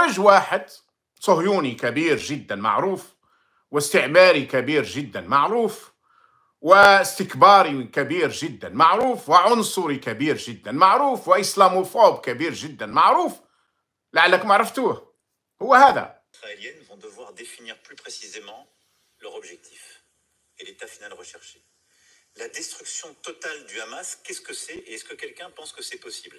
استخرج واحد صهيوني كبير جدا معروف واستعماري كبير جدا معروف واستكباري كبير جدا معروف وعنصري كبير جدا معروف واسلاموفوب كبير جدا معروف لعلكم عرفتوه هو هذا vont devoir définir plus précisément leur objectif et l'état final recherché. La destruction totale du Hamas, qu'est-ce que c'est et est-ce que quelqu'un pense que c'est possible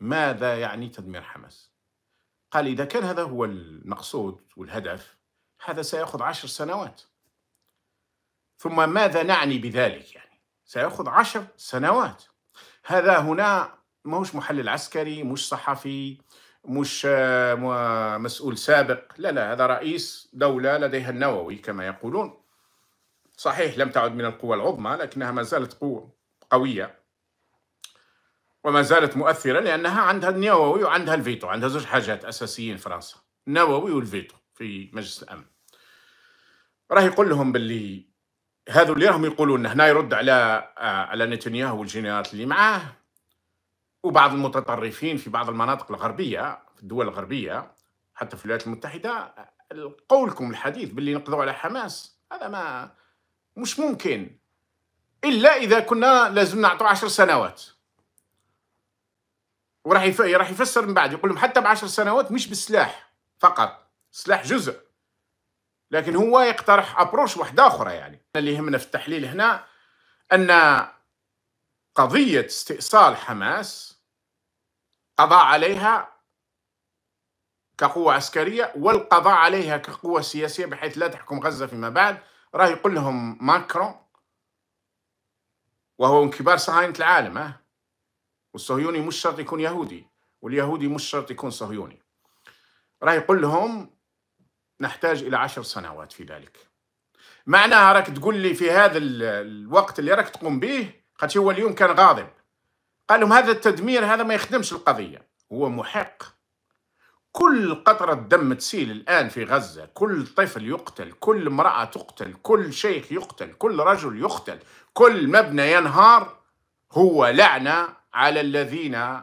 ماذا يعني تدمير حماس قال إذا كان هذا هو المقصود والهدف هذا سيأخذ عشر سنوات ثم ماذا نعني بذلك يعني سيأخذ عشر سنوات هذا هنا ماهوش محلل عسكري مش صحفي مش آه، مسؤول سابق لا لا هذا رئيس دولة لديها النووي كما يقولون صحيح لم تعد من القوى العظمى لكنها ما زالت قوة قوية وما زالت مؤثرة لأنها عندها النووي وعندها الفيتو عندها زوج حاجات أساسيين فرنسا النووي والفيتو في مجلس الأمن راح يقول لهم باللي هذو اللي راهم يقولون هنا يرد على آه، على نتنياهو والجنرالات اللي معاه وبعض المتطرفين في بعض المناطق الغربية في الدول الغربية حتى في الولايات المتحدة قولكم الحديث باللي نقضوا على حماس هذا ما مش ممكن إلا إذا كنا لازم نعطوا عشر سنوات وراح يف... راح يفسر من بعد يقول لهم حتى بعشر سنوات مش بالسلاح فقط سلاح جزء لكن هو يقترح ابروش واحدة اخرى يعني اللي يهمنا في التحليل هنا ان قضية استئصال حماس قضاء عليها كقوة عسكرية والقضاء عليها كقوة سياسية بحيث لا تحكم غزة فيما بعد راه يقول لهم ماكرون وهو من كبار صهاينة العالم أه؟ والصهيوني مش شرط يكون يهودي واليهودي مش شرط يكون صهيوني راح يقول لهم نحتاج إلى عشر سنوات في ذلك معناها راك تقول لي في هذا الوقت اللي راك تقوم به خاطر هو اليوم كان غاضب قال لهم هذا التدمير هذا ما يخدمش القضية هو محق كل قطرة دم تسيل الآن في غزة كل طفل يقتل كل امرأة تقتل كل شيخ يقتل كل رجل يقتل كل مبنى ينهار هو لعنة على الذين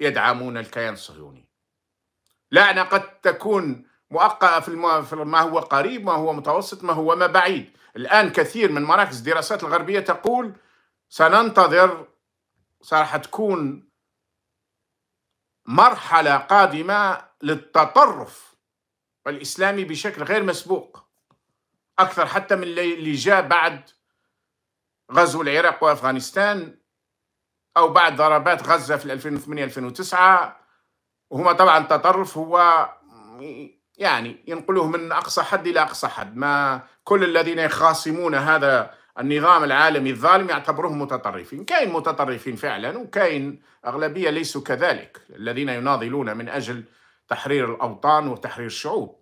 يدعمون الكيان الصهيوني لعنة قد تكون مؤقتة في ما هو قريب ما هو متوسط ما هو ما بعيد الآن كثير من مراكز الدراسات الغربية تقول سننتظر صراحة تكون مرحلة قادمة للتطرف الإسلامي بشكل غير مسبوق أكثر حتى من اللي جاء بعد غزو العراق وأفغانستان او بعد ضربات غزه في 2008 2009 وهما طبعا التطرف هو يعني ينقلوه من اقصى حد الى اقصى حد ما كل الذين يخاصمون هذا النظام العالمي الظالم يعتبرهم متطرفين كاين متطرفين فعلا وكاين اغلبيه ليسوا كذلك الذين يناضلون من اجل تحرير الاوطان وتحرير الشعوب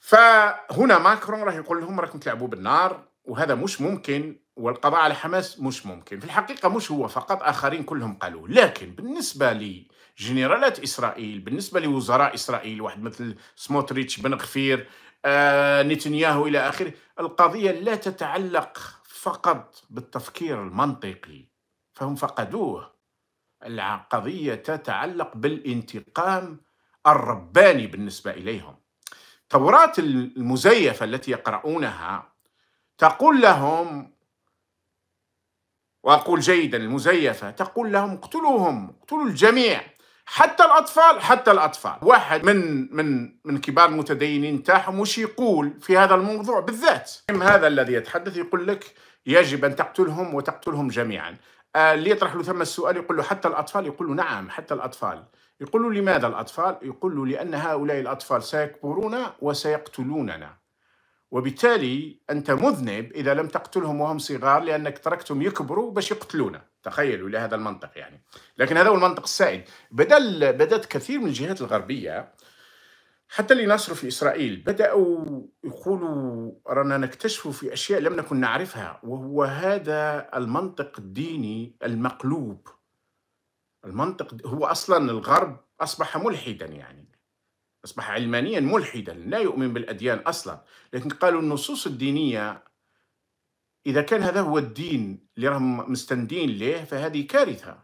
فهنا ماكرون راح يقول لهم راكم تلعبوا بالنار وهذا مش ممكن والقضاء على حماس مش ممكن في الحقيقة مش هو فقط آخرين كلهم قالوا لكن بالنسبة لي جنرالات إسرائيل بالنسبة لوزراء إسرائيل واحد مثل سموتريتش بن غفير آه، نتنياهو إلى آخره القضية لا تتعلق فقط بالتفكير المنطقي فهم فقدوه القضية تتعلق بالانتقام الرباني بالنسبة إليهم توراة المزيفة التي يقرؤونها تقول لهم وأقول جيدا المزيفة تقول لهم اقتلوهم اقتلوا الجميع حتى الأطفال حتى الأطفال واحد من من من كبار المتدينين تاعهم وش يقول في هذا الموضوع بالذات هذا الذي يتحدث يقول لك يجب أن تقتلهم وتقتلهم جميعا آه، اللي يطرح له ثم السؤال يقول له حتى الأطفال يقول له نعم حتى الأطفال يقول له لماذا الأطفال يقول له لأن هؤلاء الأطفال سيكبرون وسيقتلوننا وبالتالي أنت مذنب إذا لم تقتلهم وهم صغار لأنك تركتهم يكبروا باش يقتلونا تخيلوا لهذا المنطق يعني لكن هذا هو المنطق السائد بدل بدأت كثير من الجهات الغربية حتى اللي ناصروا في إسرائيل بدأوا يقولوا رانا نكتشفوا في أشياء لم نكن نعرفها وهو هذا المنطق الديني المقلوب المنطق هو أصلا الغرب أصبح ملحدا يعني أصبح علمانيا ملحدا لا يؤمن بالأديان أصلا لكن قالوا النصوص الدينية إذا كان هذا هو الدين اللي راهم مستندين ليه فهذه كارثة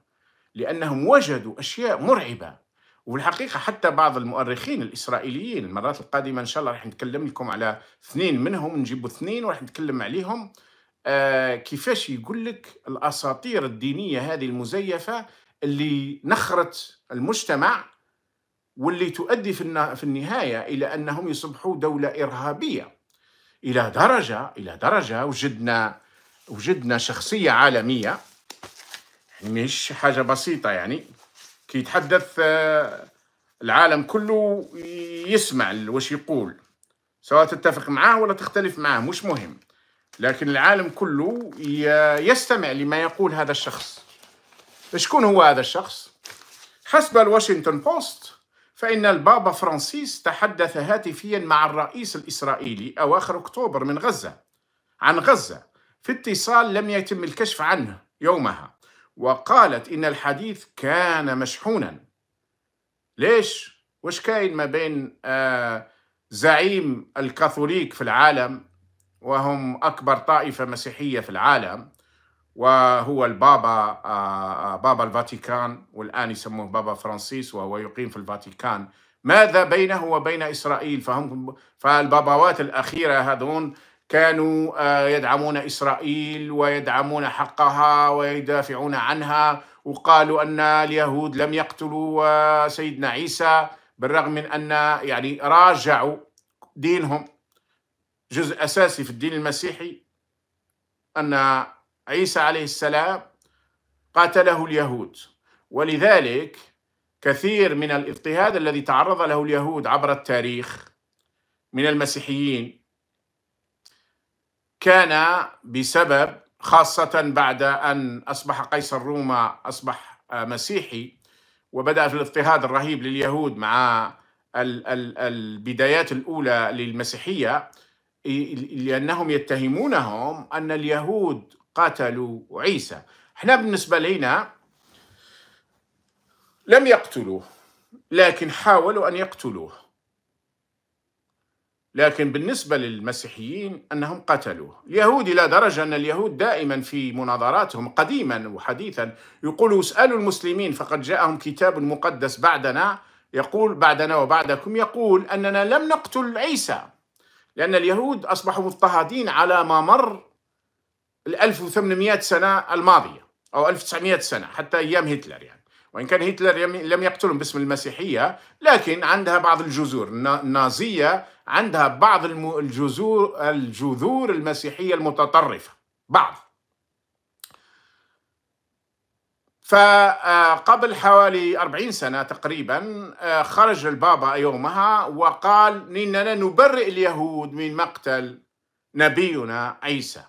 لأنهم وجدوا أشياء مرعبة والحقيقة حتى بعض المؤرخين الإسرائيليين المرات القادمة إن شاء الله راح نتكلم لكم على اثنين منهم نجيبوا اثنين وراح نتكلم عليهم آه كيفاش يقول لك الأساطير الدينية هذه المزيفة اللي نخرت المجتمع واللي تؤدي في النهايه الى انهم يصبحوا دوله ارهابيه الى درجه الى درجه وجدنا وجدنا شخصيه عالميه يعني مش حاجه بسيطه يعني كي يتحدث آه، العالم كله يسمع واش يقول سواء تتفق معاه ولا تختلف معاه مش مهم لكن العالم كله يستمع لما يقول هذا الشخص شكون هو هذا الشخص حسب الواشنطن بوست فإن البابا فرانسيس تحدث هاتفيا مع الرئيس الإسرائيلي أواخر أكتوبر من غزة عن غزة في اتصال لم يتم الكشف عنه يومها وقالت إن الحديث كان مشحونا ليش؟ وش كاين ما بين آه، زعيم الكاثوليك في العالم وهم أكبر طائفة مسيحية في العالم وهو البابا آه، آه، بابا الفاتيكان والآن يسموه بابا فرانسيس وهو يقيم في الفاتيكان ماذا بينه وبين إسرائيل فهم فالباباوات الأخيرة هذون كانوا آه، يدعمون إسرائيل ويدعمون حقها ويدافعون عنها وقالوا أن اليهود لم يقتلوا سيدنا عيسى بالرغم من أن يعني راجعوا دينهم جزء أساسي في الدين المسيحي أن عيسى عليه السلام قاتله اليهود ولذلك كثير من الاضطهاد الذي تعرض له اليهود عبر التاريخ من المسيحيين كان بسبب خاصة بعد أن أصبح قيصر روما أصبح مسيحي وبدأ في الاضطهاد الرهيب لليهود مع البدايات الأولى للمسيحية لأنهم يتهمونهم أن اليهود قاتلوا عيسى احنا بالنسبة لنا لم يقتلوه لكن حاولوا أن يقتلوه لكن بالنسبة للمسيحيين أنهم قتلوه اليهود إلى درجة أن اليهود دائما في مناظراتهم قديما وحديثا يقولوا اسألوا المسلمين فقد جاءهم كتاب مقدس بعدنا يقول بعدنا وبعدكم يقول أننا لم نقتل عيسى لأن اليهود أصبحوا مضطهدين على ما مر ال 1800 سنة الماضية أو 1900 سنة حتى أيام هتلر يعني وإن كان هتلر لم يقتلهم باسم المسيحية لكن عندها بعض الجذور النازية عندها بعض الجذور الجذور المسيحية المتطرفة بعض فقبل آه، حوالي 40 سنة تقريبا آه، خرج البابا يومها وقال إننا نبرئ اليهود من مقتل نبينا عيسى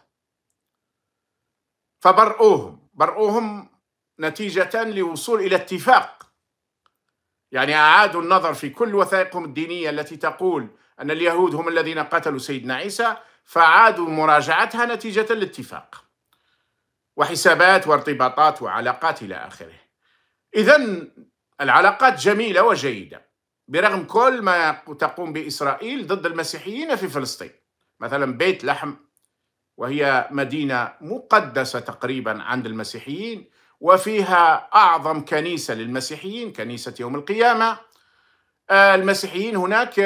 فبرؤوهم برؤوهم نتيجة لوصول إلى اتفاق يعني أعادوا النظر في كل وثائقهم الدينية التي تقول أن اليهود هم الذين قتلوا سيدنا عيسى فعادوا مراجعتها نتيجة الاتفاق وحسابات وارتباطات وعلاقات إلى آخره إذا العلاقات جميلة وجيدة برغم كل ما تقوم بإسرائيل ضد المسيحيين في فلسطين مثلا بيت لحم وهي مدينه مقدسه تقريبا عند المسيحيين وفيها اعظم كنيسه للمسيحيين كنيسه يوم القيامه آه، المسيحيين هناك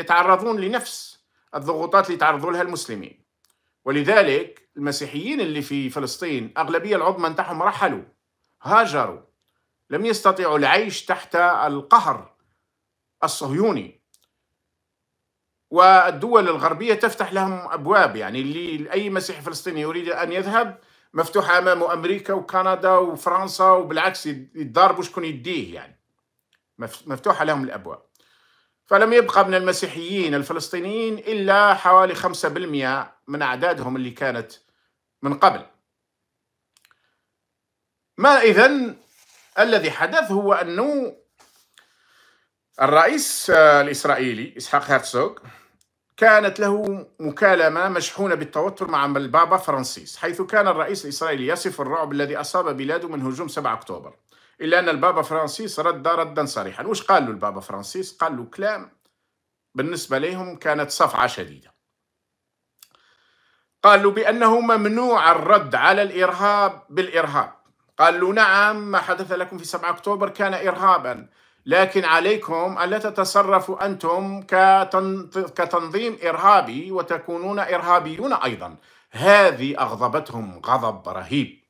يتعرضون لنفس الضغوطات اللي يتعرضوا لها المسلمين ولذلك المسيحيين اللي في فلسطين اغلبيه العظمى نتاعهم رحلوا هاجروا لم يستطيعوا العيش تحت القهر الصهيوني والدول الغربية تفتح لهم أبواب يعني اللي أي مسيحي فلسطيني يريد أن يذهب مفتوحة أمامه أمريكا وكندا وفرنسا وبالعكس يتضاربوا شكون يديه يعني مفتوحة لهم الأبواب فلم يبقى من المسيحيين الفلسطينيين إلا حوالي 5% من أعدادهم اللي كانت من قبل ما إذن الذي حدث هو أنه الرئيس الإسرائيلي إسحاق هرتسوغ كانت له مكالمة مشحونة بالتوتر مع البابا فرانسيس حيث كان الرئيس الإسرائيلي يصف الرعب الذي أصاب بلاده من هجوم 7 أكتوبر إلا أن البابا فرانسيس رد ردا صريحا وش قال له البابا فرانسيس قال له كلام بالنسبة لهم كانت صفعة شديدة قالوا بأنه ممنوع الرد على الإرهاب بالإرهاب قالوا نعم ما حدث لكم في 7 أكتوبر كان إرهابا لكن عليكم ألا تتصرفوا أنتم كتنظيم إرهابي وتكونون إرهابيون أيضا هذه أغضبتهم غضب رهيب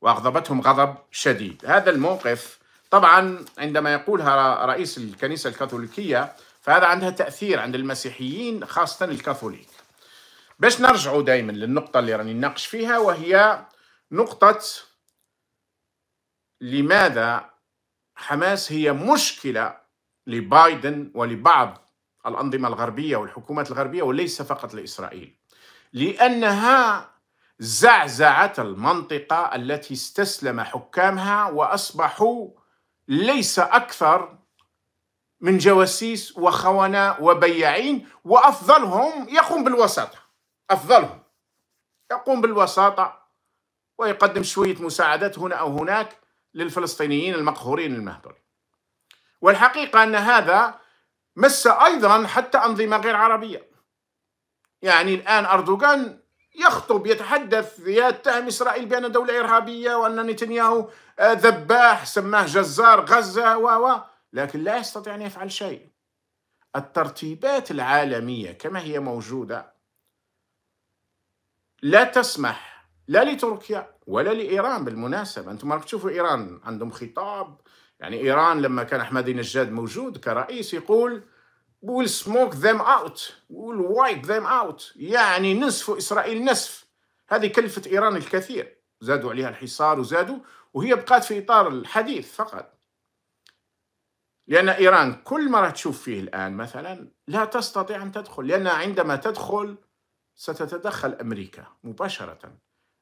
وأغضبتهم غضب شديد هذا الموقف طبعا عندما يقولها رئيس الكنيسة الكاثوليكية فهذا عندها تأثير عند المسيحيين خاصة الكاثوليك باش نرجعوا دائما للنقطة اللي راني نناقش فيها وهي نقطة لماذا حماس هي مشكلة لبايدن ولبعض الأنظمة الغربية والحكومات الغربية وليس فقط لإسرائيل لأنها زعزعت المنطقة التي استسلم حكامها وأصبحوا ليس أكثر من جواسيس وخونة وبياعين وأفضلهم يقوم بالوساطة أفضلهم يقوم بالوساطة ويقدم شوية مساعدات هنا أو هناك للفلسطينيين المقهورين المهدورين والحقيقة أن هذا مس أيضا حتى أنظمة غير عربية يعني الآن أردوغان يخطب يتحدث يتهم إسرائيل بأن دولة إرهابية وأن نتنياهو آه، ذباح سماه جزار غزة و لكن لا يستطيع أن يفعل شيء الترتيبات العالمية كما هي موجودة لا تسمح لا لتركيا ولا لايران بالمناسبه انتم راكم تشوفوا ايران عندهم خطاب يعني ايران لما كان احمدي نجاد موجود كرئيس يقول ويل سموك ذيم اوت ويل وايب ذيم اوت يعني نصف اسرائيل نصف هذه كلفت ايران الكثير زادوا عليها الحصار وزادوا وهي بقات في اطار الحديث فقط لان ايران كل ما راح تشوف فيه الان مثلا لا تستطيع ان تدخل لان عندما تدخل ستتدخل امريكا مباشره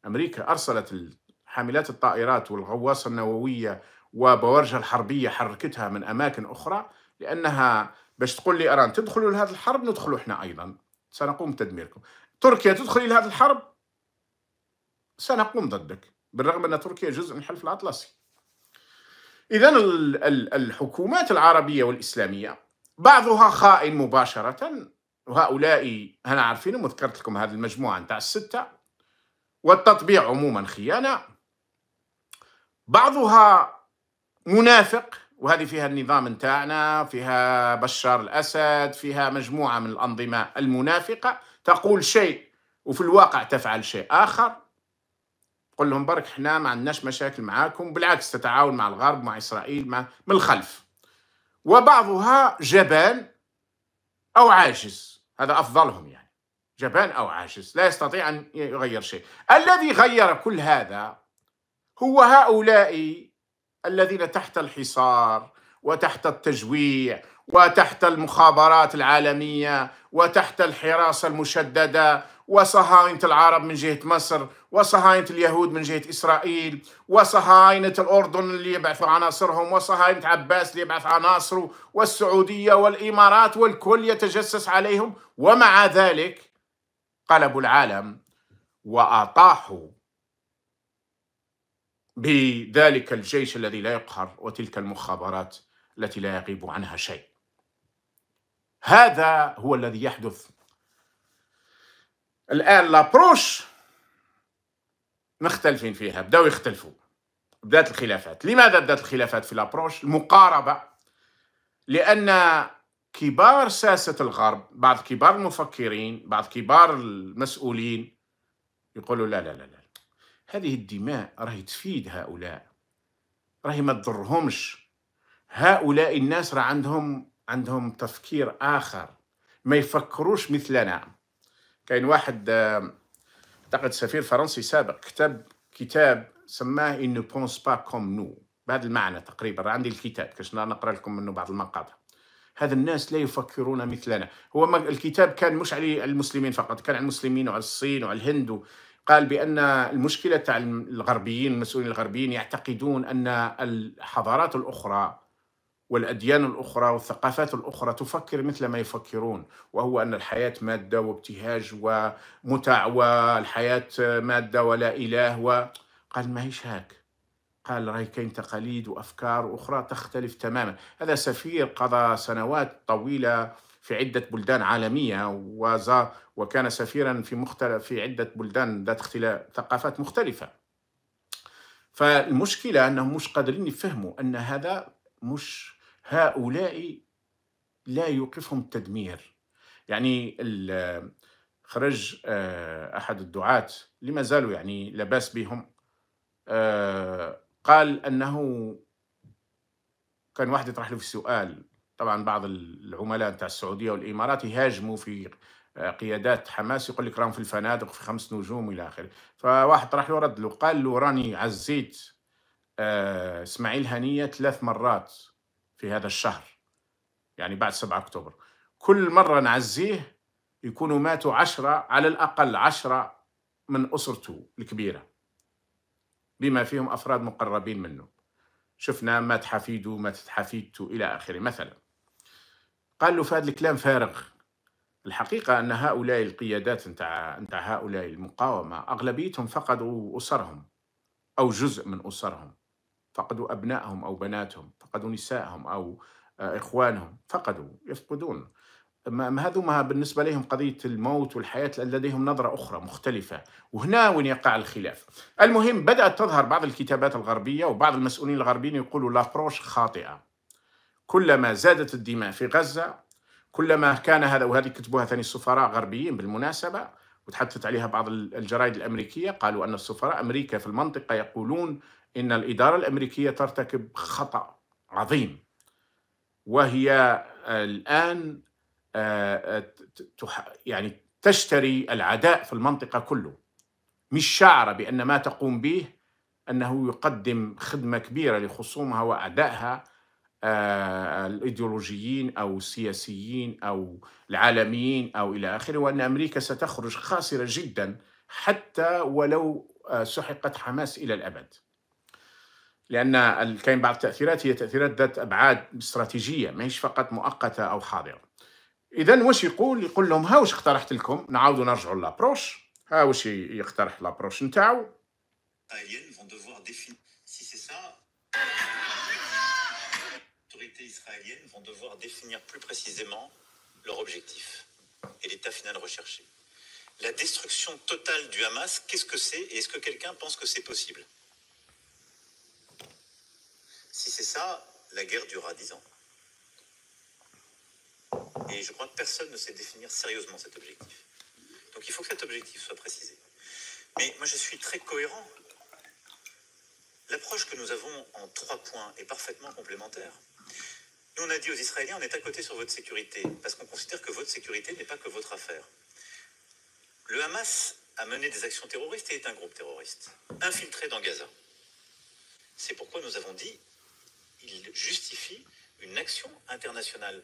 أمريكا أرسلت حاملات الطائرات والغواصة النووية وبوارجها الحربية حركتها من أماكن أخرى لأنها باش تقول لي إيران تدخلوا لهذه الحرب ندخلوا إحنا أيضا سنقوم بتدميركم تركيا الى هذه الحرب سنقوم ضدك بالرغم أن تركيا جزء من الحلف الأطلسي إذا الحكومات العربية والإسلامية بعضها خائن مباشرة وهؤلاء أنا عارفينهم ذكرت لكم هذه المجموعة نتاع الستة والتطبيع عموما خيانة بعضها منافق وهذه فيها النظام نتاعنا فيها بشار الأسد فيها مجموعة من الأنظمة المنافقة تقول شيء وفي الواقع تفعل شيء آخر قل لهم برك احنا ما عندناش مشاكل معاكم بالعكس تتعاون مع الغرب مع إسرائيل مع من الخلف وبعضها جبان أو عاجز هذا أفضلهم يعني جبان أو عاجز لا يستطيع أن يغير شيء الذي غير كل هذا هو هؤلاء الذين تحت الحصار وتحت التجويع وتحت المخابرات العالمية وتحت الحراسة المشددة وصهاينة العرب من جهة مصر وصهاينة اليهود من جهة إسرائيل وصهاينة الأردن اللي يبعثوا عناصرهم وصهاينة عباس اللي يبعث عناصره والسعودية والإمارات والكل يتجسس عليهم ومع ذلك قلبوا العالم وأطاحوا بذلك الجيش الذي لا يقهر وتلك المخابرات التي لا يغيب عنها شيء هذا هو الذي يحدث الآن لابروش مختلفين فيها بدأوا يختلفوا بدأت الخلافات لماذا بدأت الخلافات في لابروش المقاربة لأن كبار ساسة الغرب بعض كبار المفكرين بعض كبار المسؤولين يقولوا لا لا لا لا هذه الدماء راهي تفيد هؤلاء راهي ما تضرهمش هؤلاء الناس راه عندهم عندهم تفكير آخر ما يفكروش مثلنا كاين واحد اعتقد سفير فرنسي سابق كتب كتاب سماه إن بونس با كوم نو بهذا المعنى تقريبا عندي الكتاب كاش نقرا لكم منه بعض المقاطع هذا الناس لا يفكرون مثلنا هو الكتاب كان مش على المسلمين فقط كان على المسلمين وعلى الصين وعلى الهند قال بأن المشكلة تاع الغربيين المسؤولين الغربيين يعتقدون أن الحضارات الأخرى والأديان الأخرى والثقافات الأخرى تفكر مثل ما يفكرون وهو أن الحياة مادة وابتهاج ومتع والحياة مادة ولا إله و... قال ما هيش هاك قال راهي كاين تقاليد وافكار اخرى تختلف تماما هذا سفير قضى سنوات طويله في عده بلدان عالميه وزا وكان سفيرا في مختلف في عده بلدان ذات اختلاف ثقافات مختلفه فالمشكله انهم مش قادرين يفهموا ان هذا مش هؤلاء لا يوقفهم التدمير يعني خرج آه، احد الدعاه اللي ما زالوا يعني لاباس بهم آه، قال انه كان واحد يطرح له في السؤال طبعا بعض العملاء نتاع السعوديه والامارات يهاجموا في آه، قيادات حماس يقول لك راهم في الفنادق في خمس نجوم والى اخره فواحد طرح له رد له قال له راني عزيت آه، اسماعيل هنيه ثلاث مرات في هذا الشهر يعني بعد 7 اكتوبر كل مره نعزيه يكونوا ماتوا عشرة على الاقل عشرة من اسرته الكبيره بما فيهم أفراد مقربين منه شفنا ما تحفيدوا ما حفيدته إلى آخره مثلا قال له فهذا الكلام فارغ الحقيقة أن هؤلاء القيادات نتاع نتاع هؤلاء المقاومة أغلبيتهم فقدوا أسرهم أو جزء من أسرهم فقدوا أبنائهم أو بناتهم فقدوا نسائهم أو آه، إخوانهم فقدوا يفقدون هذوما بالنسبة لهم قضية الموت والحياة لديهم نظرة أخرى مختلفة وهنا وين يقع الخلاف المهم بدأت تظهر بعض الكتابات الغربية وبعض المسؤولين الغربيين يقولوا لابروش خاطئة كلما زادت الدماء في غزة كلما كان هذا وهذه كتبوها ثاني السفراء غربيين بالمناسبة وتحدثت عليها بعض الجرائد الأمريكية قالوا أن السفراء أمريكا في المنطقة يقولون إن الإدارة الأمريكية ترتكب خطأ عظيم وهي الآن آه، آه، يعني تشتري العداء في المنطقة كله مش شعر بأن ما تقوم به أنه يقدم خدمة كبيرة لخصومها وأعدائها آه، الإيديولوجيين أو السياسيين أو العالميين أو إلى آخره وأن أمريكا ستخرج خاسرة جدا حتى ولو سحقت حماس إلى الأبد لأن كاين بعض التأثيرات هي تأثيرات ذات أبعاد استراتيجية ما هيش فقط مؤقتة أو حاضرة اذا واش يقول يقول لهم ها واش اقترحت لكم نعاودوا نرجعوا لابروش ها واش يقترح لابروش نتاعو israéliennes vont devoir définir plus précisément leur objectif et l'état final recherché. La destruction totale du Hamas, qu'est-ce que c'est et est-ce que quelqu'un pense que c'est possible Si c'est ça, la guerre durera dix ans. Et je crois que personne ne sait définir sérieusement cet objectif. Donc il faut que cet objectif soit précisé. Mais moi, je suis très cohérent. L'approche que nous avons en trois points est parfaitement complémentaire. Nous, on a dit aux Israéliens, on est à côté sur votre sécurité, parce qu'on considère que votre sécurité n'est pas que votre affaire. Le Hamas a mené des actions terroristes et est un groupe terroriste, infiltré dans Gaza. C'est pourquoi nous avons dit, il justifie une action internationale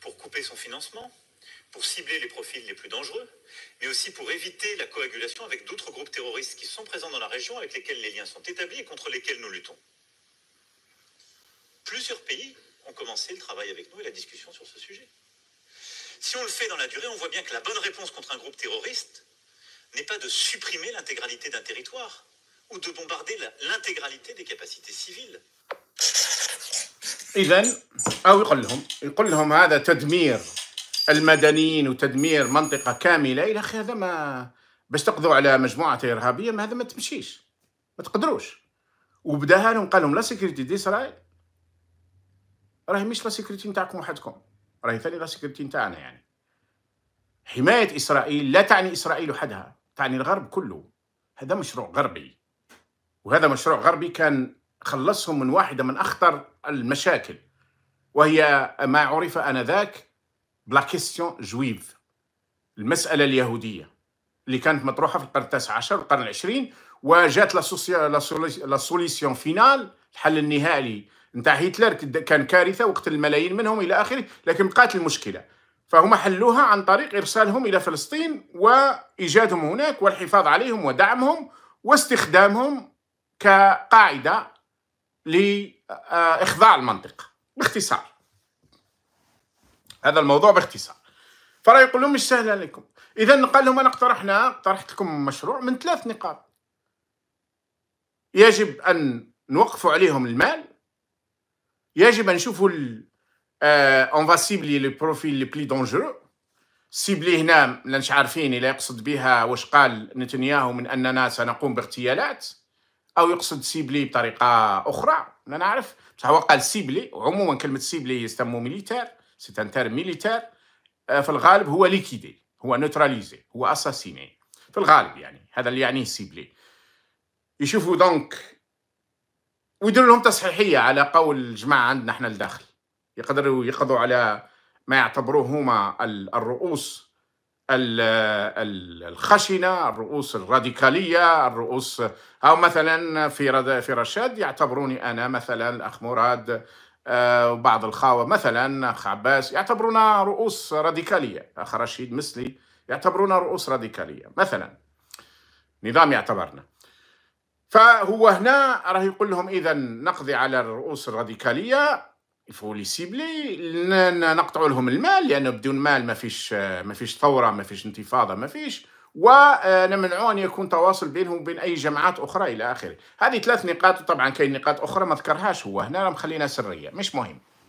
pour couper son financement, pour cibler les profils les plus dangereux, mais aussi pour éviter la coagulation avec d'autres groupes terroristes qui sont présents dans la région, avec lesquels les liens sont établis et contre lesquels nous luttons. Plusieurs pays ont commencé le travail avec nous et la discussion sur ce sujet. Si on le fait dans la durée, on voit bien que la bonne réponse contre un groupe terroriste n'est pas de supprimer l'intégralité d'un territoire ou de bombarder l'intégralité des capacités civiles اذا او يقول لهم يقول لهم هذا تدمير المدنيين وتدمير منطقه كامله الى اخي هذا ما باش تقضوا على مجموعه ارهابيه ما هذا ما تمشيش ما تقدروش وبداها لهم قال لهم لا سيكريتي دي اسرائيل راهي مش لا سيكريتي نتاعكم وحدكم راهي ثاني لا سيكريتي نتاعنا يعني حمايه اسرائيل لا تعني اسرائيل وحدها تعني الغرب كله هذا مشروع غربي وهذا مشروع غربي كان خلصهم من واحدة من أخطر المشاكل وهي ما عرف آنذاك بلا كيستيون جويف المسألة اليهودية اللي كانت مطروحة في القرن التاسع عشر والقرن العشرين وجات لا سوليسيون فينال الحل النهائي نتاع هتلر كان كارثة وقتل الملايين منهم إلى آخره لكن بقات المشكلة فهم حلوها عن طريق إرسالهم إلى فلسطين وإيجادهم هناك والحفاظ عليهم ودعمهم واستخدامهم كقاعدة لإخضاع المنطقة باختصار هذا الموضوع باختصار فراه يقول لهم مش سهل عليكم اذا قال لهم انا اقترحنا اقترحت لكم مشروع من ثلاث نقاط يجب ان نوقف عليهم المال يجب ان نشوفوا اون فا سيبلي لو بروفيل لي بلي دونجورو سيبلي هنا ماناش عارفين الا يقصد بها واش قال نتنياهو من اننا سنقوم باغتيالات او يقصد سيبلي بطريقه اخرى لا نعرف بصح هو قال سيبلي عموما كلمه سيبلي يسمو ميليتير سي ان تير ميليتير آه، في الغالب هو ليكيدي هو نوتراليزي هو اساسيني في الغالب يعني هذا اللي يعنيه سيبلي يشوفوا دونك ويديروا لهم تصحيحيه على قول الجماعه عندنا احنا لداخل يقدروا يقضوا على ما يعتبروه هما الرؤوس الخشنه الرؤوس الراديكاليه الرؤوس او مثلا في في رشاد يعتبروني انا مثلا الاخ مراد آه، وبعض الخاوه مثلا اخ عباس يعتبرونا رؤوس راديكاليه اخ رشيد مثلي يعتبرونا رؤوس راديكاليه مثلا نظام يعتبرنا فهو هنا راه يقول لهم اذا نقضي على الرؤوس الراديكاليه يفو لي سيبلي نقطعوا لهم المال لانه بدون مال ما فيش ما فيش ثوره ما فيش انتفاضه ما فيش ونمنعوا آه، ان يكون تواصل بينهم وبين اي جماعات اخرى الى اخره هذه ثلاث نقاط وطبعا كاين نقاط اخرى ما ذكرهاش هو هنا مخلينا سريه مش مهم